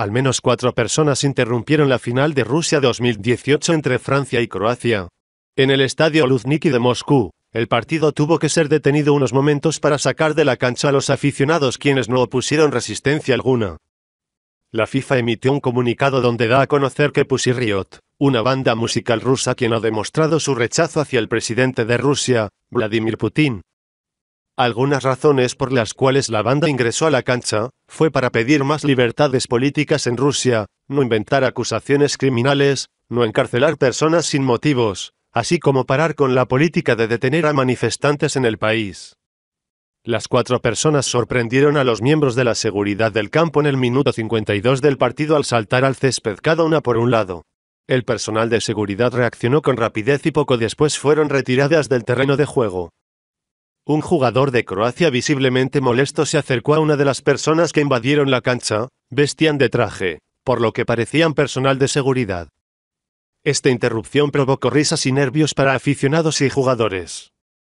Al menos cuatro personas interrumpieron la final de Rusia 2018 entre Francia y Croacia. En el estadio Luzniki de Moscú, el partido tuvo que ser detenido unos momentos para sacar de la cancha a los aficionados quienes no opusieron resistencia alguna. La FIFA emitió un comunicado donde da a conocer que Pussy Riot, una banda musical rusa quien ha demostrado su rechazo hacia el presidente de Rusia, Vladimir Putin. Algunas razones por las cuales la banda ingresó a la cancha fue para pedir más libertades políticas en Rusia, no inventar acusaciones criminales, no encarcelar personas sin motivos, así como parar con la política de detener a manifestantes en el país. Las cuatro personas sorprendieron a los miembros de la seguridad del campo en el minuto 52 del partido al saltar al césped cada una por un lado. El personal de seguridad reaccionó con rapidez y poco después fueron retiradas del terreno de juego. Un jugador de Croacia visiblemente molesto se acercó a una de las personas que invadieron la cancha, vestían de traje, por lo que parecían personal de seguridad. Esta interrupción provocó risas y nervios para aficionados y jugadores.